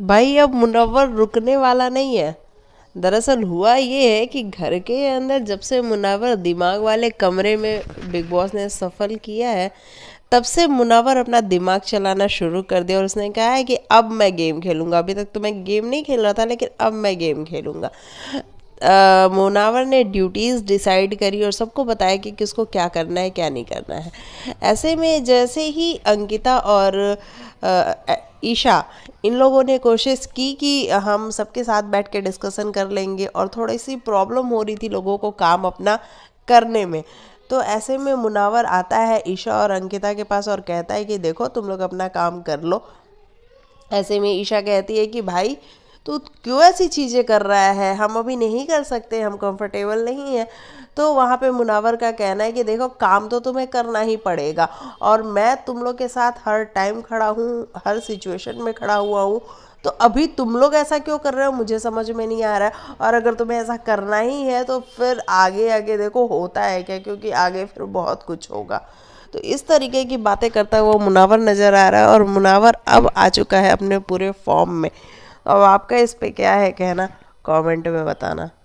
भाई अब मुनवर रुकने वाला नहीं है दरअसल हुआ ये है कि घर के अंदर जब से मुनावर दिमाग वाले कमरे में बिग बॉस ने सफल किया है तब से मुनावर अपना दिमाग चलाना शुरू कर दिया और उसने कहा है कि अब मैं गेम खेलूँगा अभी तक तो मैं गेम नहीं खेल रहा था लेकिन अब मैं गेम खेलूँगा मुनावर ने ड्यूटीज़ डिसाइड करी और सबको बताया कि किसको क्या करना है क्या नहीं करना है ऐसे में जैसे ही अंकिता और आ, ईशा इन लोगों ने कोशिश की कि हम सबके साथ बैठ के डिस्कसन कर लेंगे और थोड़ी सी प्रॉब्लम हो रही थी लोगों को काम अपना करने में तो ऐसे में मुनावर आता है ईशा और अंकिता के पास और कहता है कि देखो तुम लोग अपना काम कर लो ऐसे में ईशा कहती है कि भाई तो क्यों ऐसी चीज़ें कर रहा है हम अभी नहीं कर सकते हम कंफर्टेबल नहीं है तो वहाँ पे मुनावर का कहना है कि देखो काम तो तुम्हें करना ही पड़ेगा और मैं तुम लोग के साथ हर टाइम खड़ा हूँ हर सिचुएशन में खड़ा हुआ हूँ तो अभी तुम लोग ऐसा क्यों कर रहे हो मुझे समझ में नहीं आ रहा है और अगर तुम्हें ऐसा करना ही है तो फिर आगे आगे देखो होता है क्या क्योंकि आगे फिर बहुत कुछ होगा तो इस तरीके की बातें करता हुआ मुनावर नज़र आ रहा है और मुनावर अब आ चुका है अपने पूरे फॉर्म में तो अब आपका इस पर क्या है कहना कमेंट में बताना